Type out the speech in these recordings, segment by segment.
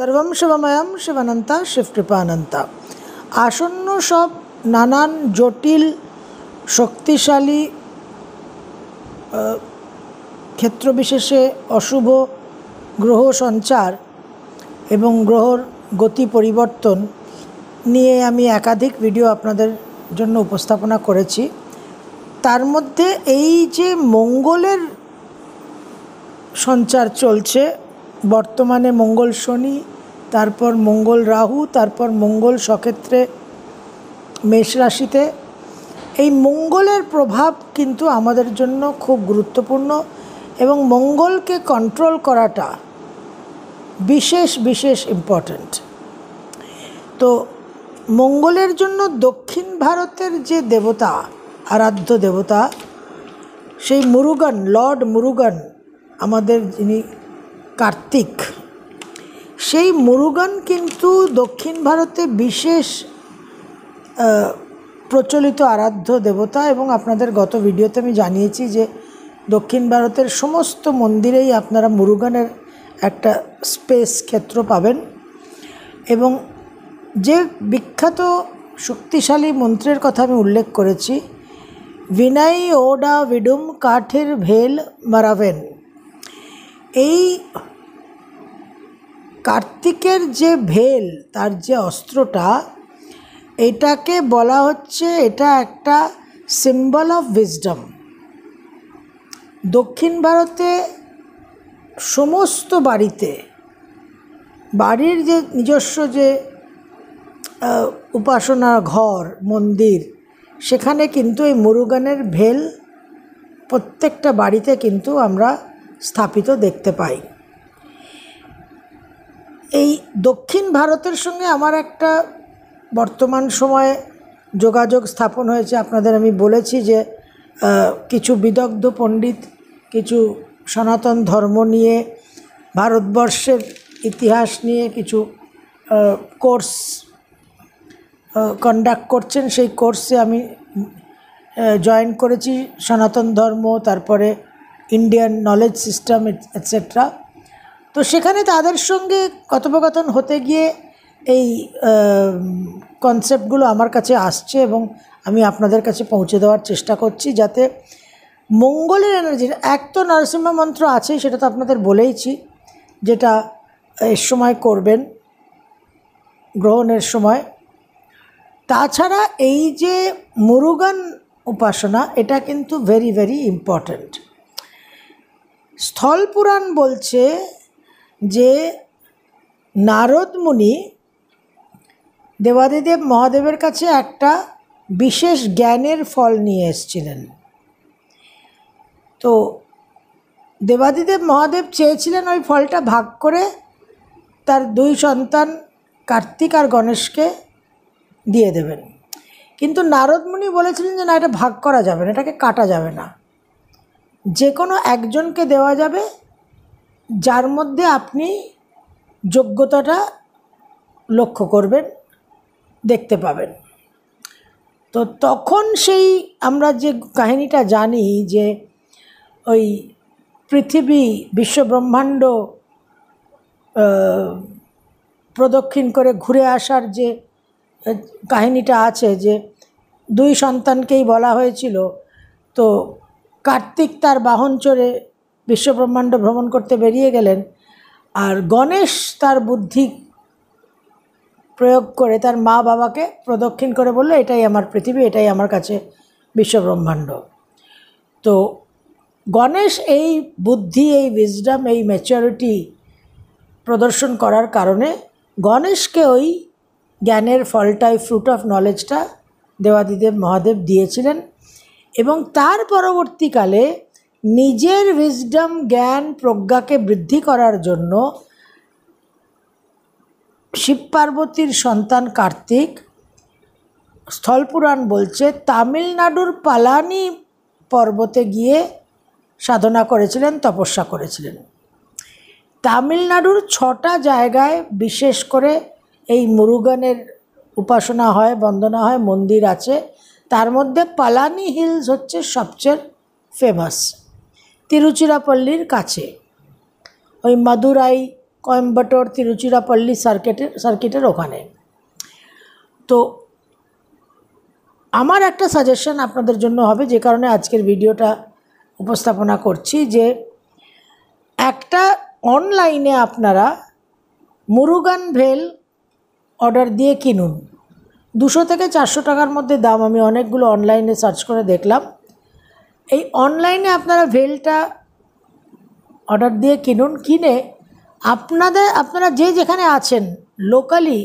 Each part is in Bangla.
সর্বম শিবময়ম শিবানন্তা শিবকৃপানন্তা আসন্ন সব নানান জটিল শক্তিশালী ক্ষেত্রবিশেষে অশুভ গ্রহ সঞ্চার এবং গ্রহর গতি পরিবর্তন নিয়ে আমি একাধিক ভিডিও আপনাদের জন্য উপস্থাপনা করেছি তার মধ্যে এই যে মঙ্গলের সঞ্চার চলছে বর্তমানে মঙ্গল শনি তারপর মঙ্গল রাহু তারপর মঙ্গল সক্ষেত্রে মেষ রাশিতে এই মঙ্গলের প্রভাব কিন্তু আমাদের জন্য খুব গুরুত্বপূর্ণ এবং মঙ্গলকে কন্ট্রোল করাটা বিশেষ বিশেষ ইম্পর্ট্যান্ট তো মঙ্গলের জন্য দক্ষিণ ভারতের যে দেবতা আরাধ্য দেবতা সেই মুরুগান লর্ড মুরুগান আমাদের যিনি কার্তিক সেই মুরুগান কিন্তু দক্ষিণ ভারতে বিশেষ প্রচলিত আরাধ্য দেবতা এবং আপনাদের গত ভিডিওতে আমি জানিয়েছি যে দক্ষিণ ভারতের সমস্ত মন্দিরেই আপনারা মুরুগানের একটা স্পেস ক্ষেত্র পাবেন এবং যে বিখ্যাত শক্তিশালী মন্ত্রের কথা আমি উল্লেখ করেছি বিনাই ওডা ভিডুম কাঠের ভেল মারাভেন এই কার্তিকের যে ভেল তার যে অস্ত্রটা এটাকে বলা হচ্ছে এটা একটা সিম্বল অফ উইজডম দক্ষিণ ভারতে সমস্ত বাড়িতে বাড়ির যে নিজস্ব যে উপাসনা ঘর মন্দির সেখানে কিন্তু এই মুরুগানের ভেল প্রত্যেকটা বাড়িতে কিন্তু আমরা স্থাপিত দেখতে পাই এই দক্ষিণ ভারতের সঙ্গে আমার একটা বর্তমান সময়ে যোগাযোগ স্থাপন হয়েছে আপনাদের আমি বলেছি যে কিছু বিদগ্ধ পণ্ডিত কিছু সনাতন ধর্ম নিয়ে ভারতবর্ষের ইতিহাস নিয়ে কিছু কোর্স কন্ডাক্ট করছেন সেই কোর্সে আমি জয়েন করেছি সনাতন ধর্ম তারপরে ইন্ডিয়ান নলেজ সিস্টেম এটসেট্রা তো সেখানে তাদের সঙ্গে কথোপকথন হতে গিয়ে এই কনসেপ্টগুলো আমার কাছে আসছে এবং আমি আপনাদের কাছে পৌঁছে দেওয়ার চেষ্টা করছি যাতে মঙ্গলের এনার্জি এক তো নরসিংহ মন্ত্র আছে সেটা তো আপনাদের বলেইছি যেটা এর সময় করবেন গ্রহণের সময় তাছাড়া এই যে মুরুগান উপাসনা এটা কিন্তু ভেরি ভেরি ইম্পর্ট্যান্ট স্থল পুরাণ বলছে যে মুনি দেবাদিদেব মহাদেবের কাছে একটা বিশেষ জ্ঞানের ফল নিয়ে এসছিলেন তো দেবাদিদেব মহাদেব চেয়েছিলেন ওই ফলটা ভাগ করে তার দুই সন্তান কার্তিক আর গণেশকে দিয়ে দেবেন কিন্তু নারদমুনি বলেছিলেন যে না এটা ভাগ করা যাবে না এটাকে কাটা যাবে না যে কোনো একজনকে দেওয়া যাবে যার মধ্যে আপনি যোগ্যতাটা লক্ষ্য করবেন দেখতে পাবেন তো তখন সেই আমরা যে কাহিনীটা জানি যে ওই পৃথিবী বিশ্বব্রহ্মাণ্ড প্রদক্ষিণ করে ঘুরে আসার যে কাহিনীটা আছে যে দুই সন্তানকেই বলা হয়েছিল তো কার্তিক তার বাহন চড়ে বিশ্বব্রহ্মাণ্ড ভ্রমণ করতে বেরিয়ে গেলেন আর গণেশ তার বুদ্ধি প্রয়োগ করে তার মা বাবাকে প্রদক্ষিণ করে বললো এটাই আমার পৃথিবী এটাই আমার কাছে বিশ্বব্রহ্মাণ্ড তো গণেশ এই বুদ্ধি এই উইজডাম এই ম্যাচিওরিটি প্রদর্শন করার কারণে গণেশকে ওই জ্ঞানের ফলটাই ফ্রুট অফ নলেজটা দেওয়াদিদেব মহাদেব দিয়েছিলেন এবং তার পরবর্তীকালে নিজের উইজডম জ্ঞান প্রজ্ঞাকে বৃদ্ধি করার জন্য শিব পার্বতীর সন্তান কার্তিক স্থলপুরাণ বলছে তামিলনাড়ুর পালানি পর্বতে গিয়ে সাধনা করেছিলেন তপস্যা করেছিলেন তামিলনাড়ুর ছটা জায়গায় বিশেষ করে এই মুরুগানের উপাসনা হয় বন্দনা হয় মন্দির আছে তার মধ্যে পালানি হিলস হচ্ছে সবচেয়ে ফেমাস তিরুচিরাপল্লির কাছে ওই মাদুরাই কয়েম্বাটোর তিরুচিরাপল্লি সার্কিটের সার্কিটের ওখানে তো আমার একটা সাজেশন আপনাদের জন্য হবে যে কারণে আজকের ভিডিওটা উপস্থাপনা করছি যে একটা অনলাইনে আপনারা মুরুগান ভেল অর্ডার দিয়ে কিনুন দুশো থেকে চারশো টাকার মধ্যে দাম আমি অনেকগুলো অনলাইনে সার্চ করে দেখলাম এই অনলাইনে আপনারা ভেলটা অর্ডার দিয়ে কিনুন কিনে আপনাদের আপনারা যে যেখানে আছেন লোকালি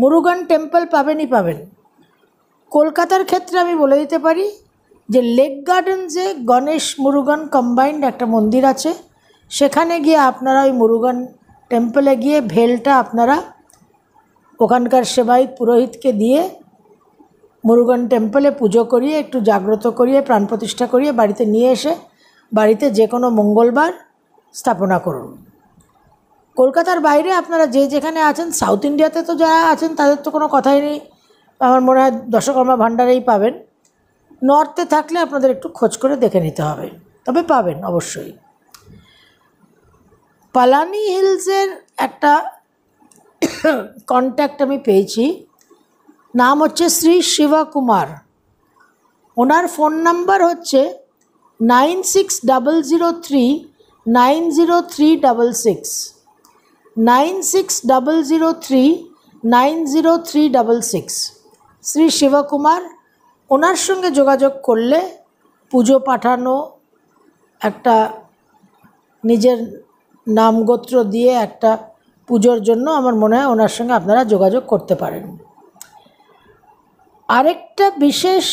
মুরুগান টেম্পল পাবেনই পাবেন কলকাতার ক্ষেত্রে আমি বলে দিতে পারি যে লেক গার্ডেন যে গণেশ মুরুগান কম্বাইন্ড একটা মন্দির আছে সেখানে গিয়ে আপনারা ওই মুরুগান টেম্পলে গিয়ে ভেলটা আপনারা ওখানকার সেবাই পুরোহিতকে দিয়ে মুরুগান টেম্পলে পুজো করিয়ে একটু জাগ্রত করিয়ে প্রাণ প্রতিষ্ঠা করিয়ে বাড়িতে নিয়ে এসে বাড়িতে যে কোনো মঙ্গলবার স্থাপনা করুন কলকাতার বাইরে আপনারা যে যেখানে আছেন সাউথ ইন্ডিয়াতে তো যারা আছেন তাদের তো কোনো কথাই নেই আমার মনে হয় দশকর্মা ভাণ্ডারেই পাবেন নর্থে থাকলে আপনাদের একটু খোঁজ করে দেখে নিতে হবে তবে পাবেন অবশ্যই পালানি হিলসের একটা কন্ট্যাক্ট আমি পেয়েছি নাম হচ্ছে শ্রী শিবা কুমার ওনার ফোন নাম্বার হচ্ছে nine six double zero three nine zero three double six nine six double zero three nine zero three double six Shri Shivakumar ওনার সঙ্গে যোগাযোগ করলে পুজো পাঠানো একটা নিজের নাম গোত্র দিয়ে একটা পুজোর জন্য আমার মনে হয় ওনার সঙ্গে আপনারা যোগাযোগ করতে পারেন আরেকটা বিশেষ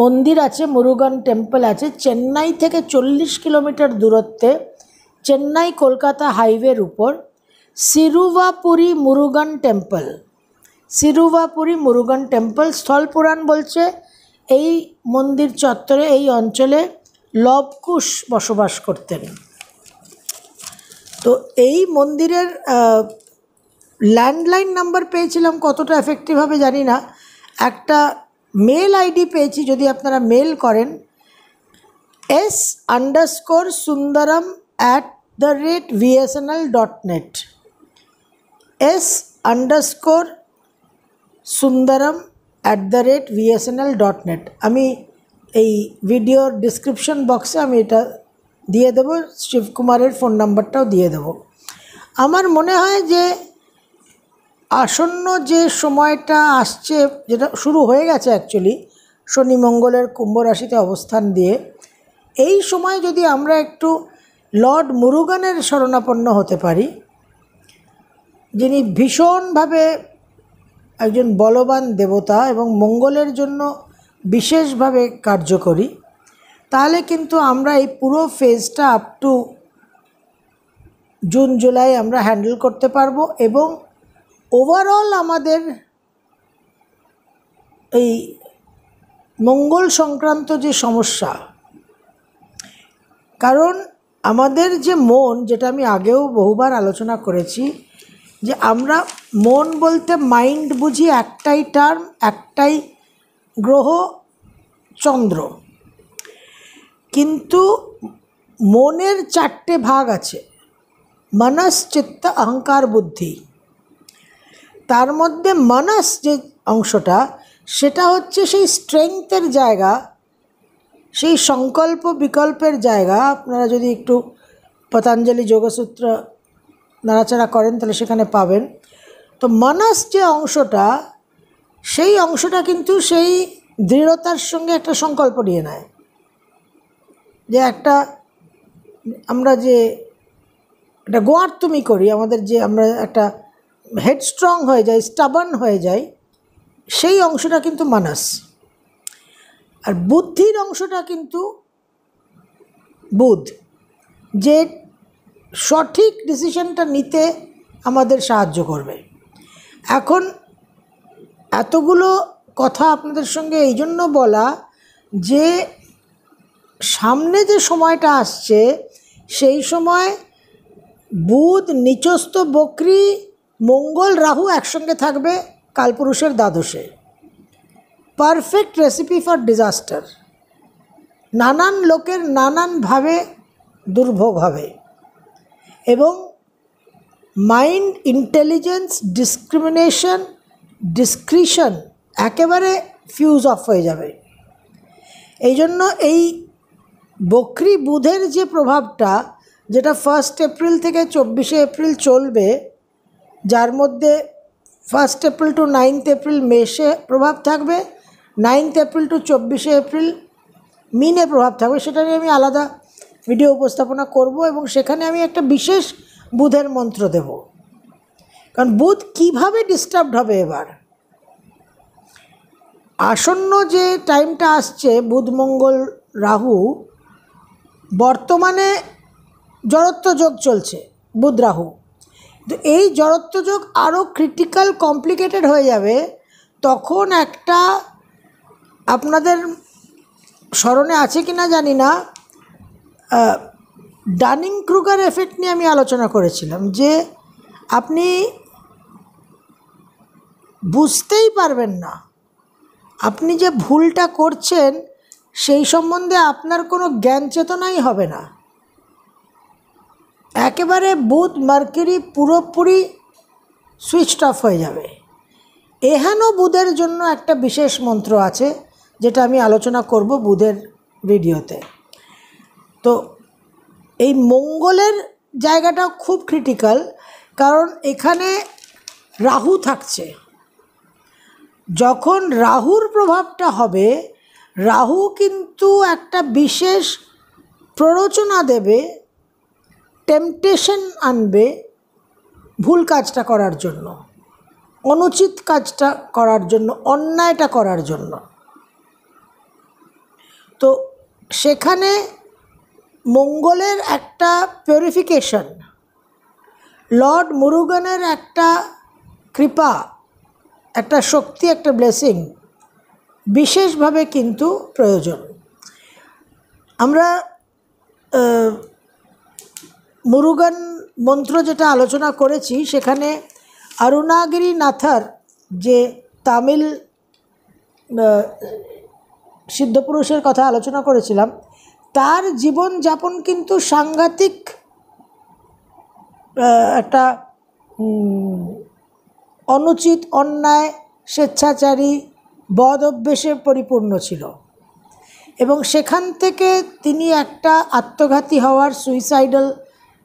মন্দির আছে মুরুগান টেম্পল আছে চেন্নাই থেকে চল্লিশ কিলোমিটার দূরত্বে চেন্নাই কলকাতা হাইওয়ের উপর সিরুভাপুরি মুরুগান টেম্পল সিরুভাপুরি মুরুগান টেম্পল স্থলপুরাণ বলছে এই মন্দির চত্বরে এই অঞ্চলে লবকুশ বসবাস করতেন তো এই মন্দিরের ল্যান্ডলাইন নাম্বার পেছলাম কতটা এফেক্টিভ ভাবে জানি না একটা মেইল আইডি পেয়েছি যদি আপনারা মেইল করেন s_sundaram@vsnl.net s_sundaram@vsnl.net আমি এই ভিডিওর ডেসক্রিপশন বক্সে আমি এটা দিয়ে দেব শিবকুমারের ফোন নাম্বারটাও দিয়ে দেব আমার মনে হয় যে আসন্ন যে সময়টা আসছে যেটা শুরু হয়ে গেছে অ্যাকচুয়ালি শনি মঙ্গলের কুম্ভ রাশিতে অবস্থান দিয়ে এই সময় যদি আমরা একটু লর্ড মুরুগানের শরণাপন্ন হতে পারি যিনি ভীষণভাবে একজন বলবান দেবতা এবং মঙ্গলের জন্য বিশেষভাবে কার্যকরী তাহলে কিন্তু আমরা এই পুরো ফেজটা আপ টু জুন জুলাই আমরা হ্যান্ডেল করতে পারবো এবং ওভারঅল আমাদের এই মঙ্গল সংক্রান্ত যে সমস্যা কারণ আমাদের যে মন যেটা আমি আগেও বহুবার আলোচনা করেছি যে আমরা মন বলতে মাইন্ড বুঝি একটাই টার্ম একটাই গ্রহ চন্দ্র কিন্তু মনের চারটে ভাগ আছে মনস চিত্ত অহংকার বুদ্ধি তার মধ্যে মানাস যে অংশটা সেটা হচ্ছে সেই স্ট্রেংথের জায়গা সেই সংকল্প বিকল্পের জায়গা আপনারা যদি একটু পতঞ্জলি যোগসূত্র নাড়াচাড়া করেন তাহলে সেখানে পাবেন তো মানাস যে অংশটা সেই অংশটা কিন্তু সেই দৃঢ়তার সঙ্গে একটা সংকল্প নিয়ে নেয় যে একটা আমরা যে একটা গোয়ার্তুমি করি আমাদের যে আমরা একটা হেডস্ট্রং হয়ে যায় স্টাবান হয়ে যায় সেই অংশটা কিন্তু মানাস আর বুদ্ধির অংশটা কিন্তু বুধ যে সঠিক ডিসিশনটা নিতে আমাদের সাহায্য করবে এখন এতগুলো কথা আপনাদের সঙ্গে এই জন্য বলা যে সামনে যে সময়টা আসছে সেই সময় বুধ নিচস্থ বকরি মঙ্গল রাহু একসঙ্গে থাকবে কালপুরুষের দ্বাদশে পারফেক্ট রেসিপি ফর ডিজাস্টার নানান লোকের নানানভাবে দুর্ভোগ হবে এবং মাইন্ড ইন্টেলিজেন্স ডিসক্রিমিনেশন ডিসক্রিশন একেবারে ফিউজ অফ হয়ে যাবে এই জন্য এই বকরি বুধের যে প্রভাবটা যেটা ফার্স্ট এপ্রিল থেকে চব্বিশে এপ্রিল চলবে যার মধ্যে first April to ninth April মেষে প্রভাব থাকবে নাইনথ এপ্রিল টু চব্বিশে এপ্রিল মিনে প্রভাব থাকবে সেটা নিয়ে আমি আলাদা ভিডিও উপস্থাপনা করব এবং সেখানে আমি একটা বিশেষ বুধের মন্ত্র দেব কারণ বুধ কিভাবে ডিস্টার্বড হবে এবার আসন্ন যে টাইমটা আসছে বুধ মঙ্গল রাহু বর্তমানে জড়ত্ব যোগ চলছে বুধ রাহু তো এই যোগ আরও ক্রিটিক্যাল কমপ্লিকেটেড হয়ে যাবে তখন একটা আপনাদের স্মরণে আছে কি না জানি না ডানিং ক্রুগার এফেক্ট নিয়ে আমি আলোচনা করেছিলাম যে আপনি বুঝতেই পারবেন না আপনি যে ভুলটা করছেন সেই সম্বন্ধে আপনার কোনো জ্ঞান চেতনাই হবে না একেবারে বুধ মার্কেরি পুরোপুরি সুইচ অফ হয়ে যাবে এহেন বুধের জন্য একটা বিশেষ মন্ত্র আছে যেটা আমি আলোচনা করব বুধের ভিডিওতে তো এই মঙ্গলের জায়গাটা খুব ক্রিটিক্যাল কারণ এখানে রাহু থাকছে যখন রাহুর প্রভাবটা হবে রাহু কিন্তু একটা বিশেষ প্ররোচনা দেবে টেম্পটেশন আনবে ভুল কাজটা করার জন্য অনুচিত কাজটা করার জন্য অন্যায়টা করার জন্য তো সেখানে মঙ্গলের একটা পিউরিফিকেশন লর্ড মুরুগানের একটা কৃপা একটা শক্তি একটা ব্লেসিং বিশেষভাবে কিন্তু প্রয়োজন আমরা মুরুগান মন্ত্র যেটা আলোচনা করেছি সেখানে অরুণাগিরি নাথার যে তামিল সিদ্ধপুরুষের কথা আলোচনা করেছিলাম তার জীবন যাপন কিন্তু সাংঘাতিক একটা অনুচিত অন্যায় স্বেচ্ছাচারী বদ অভ্যেসে পরিপূর্ণ ছিল এবং সেখান থেকে তিনি একটা আত্মঘাতী হওয়ার সুইসাইডাল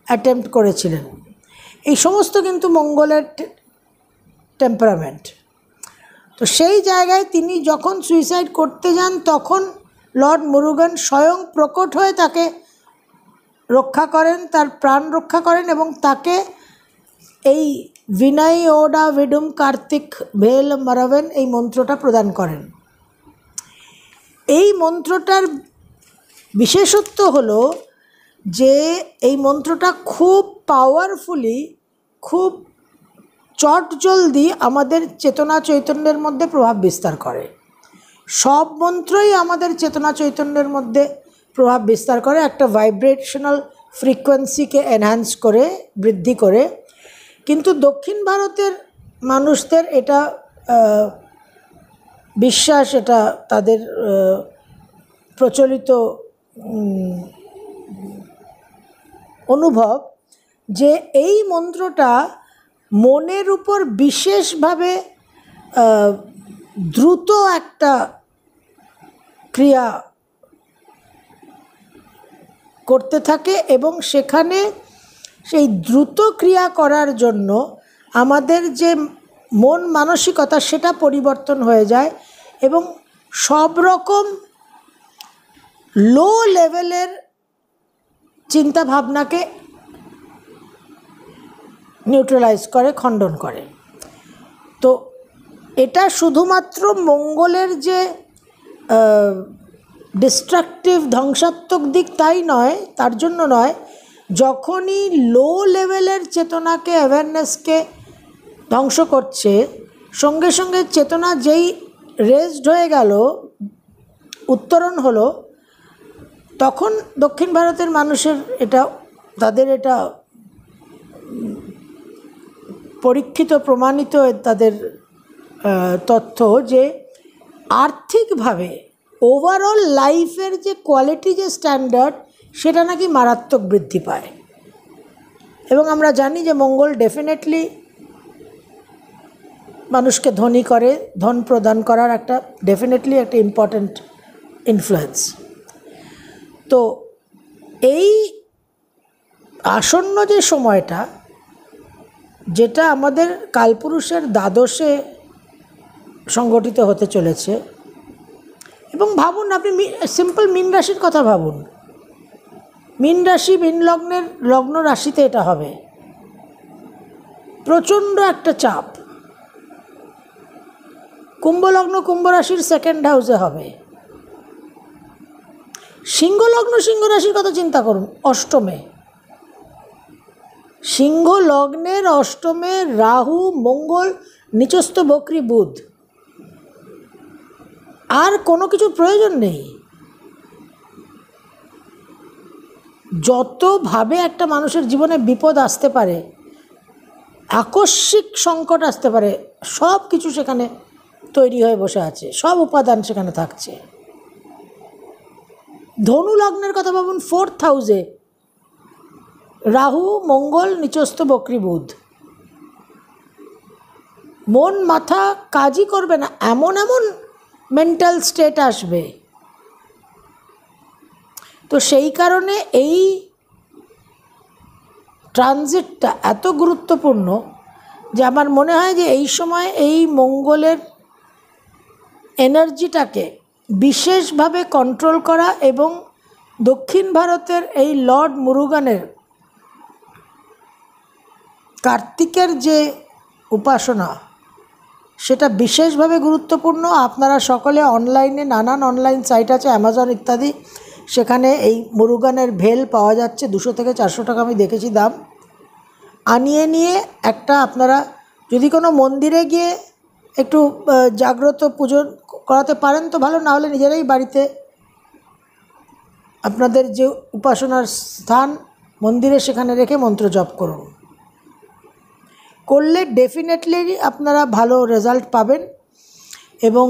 অ্যাটেম্প্ট করেছিলেন এই সমস্ত কিন্তু মঙ্গলের টেম্পারামেন্ট তো সেই জায়গায় তিনি যখন সুইসাইড করতে যান তখন লর্ড মুরুগান স্বয়ং প্রকট হয়ে তাকে রক্ষা করেন তার প্রাণ রক্ষা করেন এবং তাকে এই বিনয় ওডা ভিডুম কার্তিক ভেল মারাবেন এই মন্ত্রটা প্রদান করেন এই মন্ত্রটার বিশেষত্ব হলো যে এই মন্ত্রটা খুব পাওয়ারফুলি খুব চট জলদি আমাদের চেতনা চৈতন্যের মধ্যে প্রভাব বিস্তার করে সব মন্ত্রই আমাদের চেতনা চৈতন্যের মধ্যে প্রভাব বিস্তার করে একটা ভাইব্রেশনাল ফ্রিকোয়েন্সিকে এনহ্যান্স করে বৃদ্ধি করে কিন্তু দক্ষিণ ভারতের মানুষদের এটা বিশ্বাস এটা তাদের প্রচলিত অনুভব যে এই মন্ত্রটা মনের উপর বিশেষভাবে দ্রুত একটা ক্রিয়া করতে থাকে এবং সেখানে সেই দ্রুত ক্রিয়া করার জন্য আমাদের যে মন মানসিকতা সেটা পরিবর্তন হয়ে যায় এবং সব রকম লো লেভেলের চিন্তা ভাবনাকে নিউট্রালাইজ করে খণ্ডন করে তো এটা শুধুমাত্র মঙ্গলের যে ডিস্ট্রাকটিভ ধ্বংসাত্মক দিক তাই নয় তার জন্য নয় যখনই লো লেভেলের চেতনাকে অ্যাওয়ারনেসকে ধ্বংস করছে সঙ্গে সঙ্গে চেতনা যেই রেজড হয়ে গেল উত্তরণ হলো তখন দক্ষিণ ভারতের মানুষের এটা তাদের এটা পরীক্ষিত প্রমাণিত তাদের তথ্য যে আর্থিকভাবে ওভারঅল লাইফের যে কোয়ালিটি যে স্ট্যান্ডার্ড সেটা নাকি মারাত্মক বৃদ্ধি পায় এবং আমরা জানি যে মঙ্গল ডেফিনেটলি মানুষকে ধনী করে ধন প্রদান করার একটা ডেফিনেটলি একটা ইম্পর্ট্যান্ট ইনফ্লুয়েন্স তো এই আসন্ন যে সময়টা যেটা আমাদের কালপুরুষের দ্বাদশে সংগঠিত হতে চলেছে এবং ভাবুন আপনি সিম্পল মিন রাশির কথা ভাবুন মিন রাশি মিন লগ্নের লগ্ন রাশিতে এটা হবে প্রচণ্ড একটা চাপ কুম্ভলগ্ন কুম্ভ রাশির সেকেন্ড হাউসে হবে সিংহ লগ্ন সিংহ রাশির কথা চিন্তা করুন অষ্টমে সিংহ লগ্নের অষ্টমে রাহু মঙ্গল নিচস্থ বকরি বুধ আর কোনো কিছু প্রয়োজন নেই যতভাবে একটা মানুষের জীবনে বিপদ আসতে পারে আকস্মিক সংকট আসতে পারে সব কিছু সেখানে তৈরি হয়ে বসে আছে সব উপাদান সেখানে থাকছে ধনু লগ্নের কথা ভাবুন ফোর্থ হাউসে রাহু মঙ্গল নিচস্থ বক্রীবুধ মন মাথা কাজই করবে না এমন এমন মেন্টাল স্টেট আসবে তো সেই কারণে এই ট্রানজিটটা এত গুরুত্বপূর্ণ যে আমার মনে হয় যে এই সময় এই মঙ্গলের এনার্জিটাকে বিশেষভাবে কন্ট্রোল করা এবং দক্ষিণ ভারতের এই লর্ড মুরুগানের কার্তিকের যে উপাসনা সেটা বিশেষভাবে গুরুত্বপূর্ণ আপনারা সকলে অনলাইনে নানান অনলাইন সাইট আছে অ্যামাজন ইত্যাদি সেখানে এই মুরুগানের ভেল পাওয়া যাচ্ছে দুশো থেকে চারশো টাকা আমি দেখেছি দাম আনিয়ে নিয়ে একটা আপনারা যদি কোনো মন্দিরে গিয়ে একটু জাগ্রত পুজো করাতে পারেন তো ভালো না হলে নিজেরাই বাড়িতে আপনাদের যে উপাসনার স্থান মন্দিরে সেখানে রেখে মন্ত্র জপ করুন করলে ডেফিনেটলি আপনারা ভালো রেজাল্ট পাবেন এবং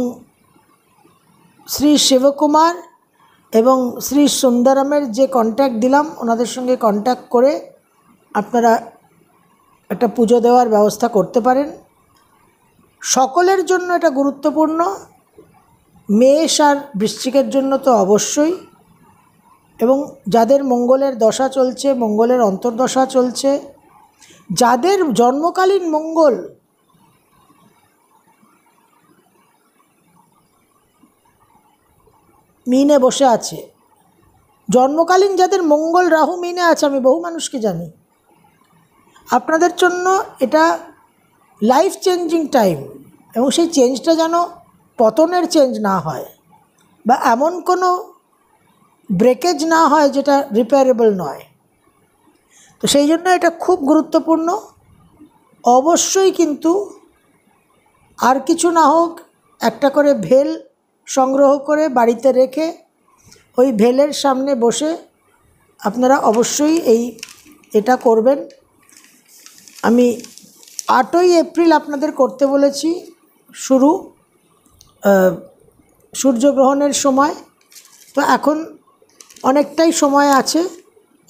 শ্রী শিবকুমার এবং শ্রী সুন্দরামের যে কন্ট্যাক্ট দিলাম ওনাদের সঙ্গে কন্ট্যাক্ট করে আপনারা একটা পুজো দেওয়ার ব্যবস্থা করতে পারেন সকলের জন্য এটা গুরুত্বপূর্ণ মেষ আর বৃশ্চিকের জন্য তো অবশ্যই এবং যাদের মঙ্গলের দশা চলছে মঙ্গলের অন্তর্দশা চলছে যাদের জন্মকালীন মঙ্গল মিনে বসে আছে জন্মকালীন যাদের মঙ্গল রাহু মিনে আছে আমি বহু মানুষকে জানি আপনাদের জন্য এটা লাইফ চেঞ্জিং টাইম এবং সেই চেঞ্জটা যেন পতনের চেঞ্জ না হয় বা এমন কোনো ব্রেকেজ না হয় যেটা রিপেয়ারেবল নয় তো সেই জন্য এটা খুব গুরুত্বপূর্ণ অবশ্যই কিন্তু আর কিছু না হোক একটা করে ভেল সংগ্রহ করে বাড়িতে রেখে ওই ভেলের সামনে বসে আপনারা অবশ্যই এই এটা করবেন আমি আটই এপ্রিল আপনাদের করতে বলেছি শুরু সূর্যগ্রহণের সময় তো এখন অনেকটাই সময় আছে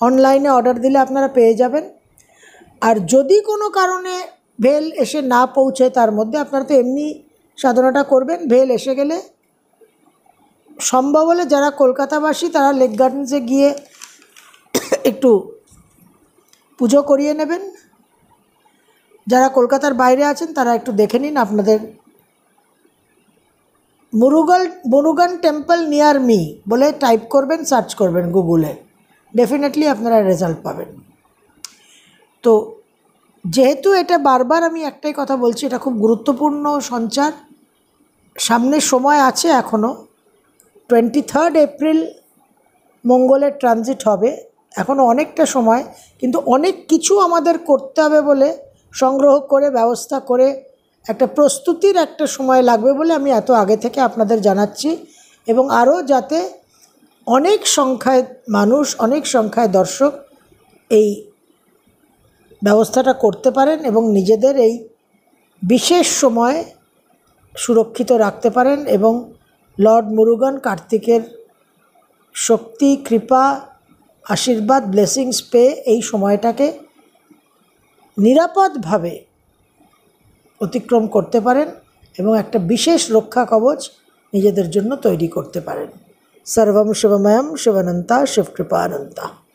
অনলাইনে অর্ডার দিলে আপনারা পেয়ে যাবেন আর যদি কোনো কারণে ভেল এসে না পৌঁছে তার মধ্যে আপনারা তো এমনি সাধনাটা করবেন ভেল এসে গেলে সম্ভব হলে যারা কলকাতাবাসী তারা লেক গার্ডেন্সে গিয়ে একটু পুজো করিয়ে নেবেন যারা কলকাতার বাইরে আছেন তারা একটু দেখে নিন আপনাদের মুরুগল মুরুগান টেম্পল নিয়ার মি বলে টাইপ করবেন সার্চ করবেন গুগলে ডেফিনেটলি আপনারা রেজাল্ট পাবেন তো যেহেতু এটা বারবার আমি একটাই কথা বলছি এটা খুব গুরুত্বপূর্ণ সঞ্চার সামনে সময় আছে এখনও টোয়েন্টি থার্ড এপ্রিল মঙ্গলের ট্রানজিট হবে এখনও অনেকটা সময় কিন্তু অনেক কিছু আমাদের করতে হবে বলে সংগ্রহ করে ব্যবস্থা করে একটা প্রস্তুতির একটা সময় লাগবে বলে আমি এত আগে থেকে আপনাদের জানাচ্ছি এবং আরও যাতে অনেক সংখ্যায় মানুষ অনেক সংখ্যায় দর্শক এই ব্যবস্থাটা করতে পারেন এবং নিজেদের এই বিশেষ সময় সুরক্ষিত রাখতে পারেন এবং লর্ড মুরুগান কার্তিকের শক্তি কৃপা আশীর্বাদ ব্লেসিংস পেয়ে এই সময়টাকে নিরাপদভাবে অতিক্রম করতে পারেন এবং একটা বিশেষ রক্ষা কবচ নিজেদের জন্য তৈরি করতে পারেন সর্বম শুভময়ম শুভনন্তা শিবকৃপানন্তা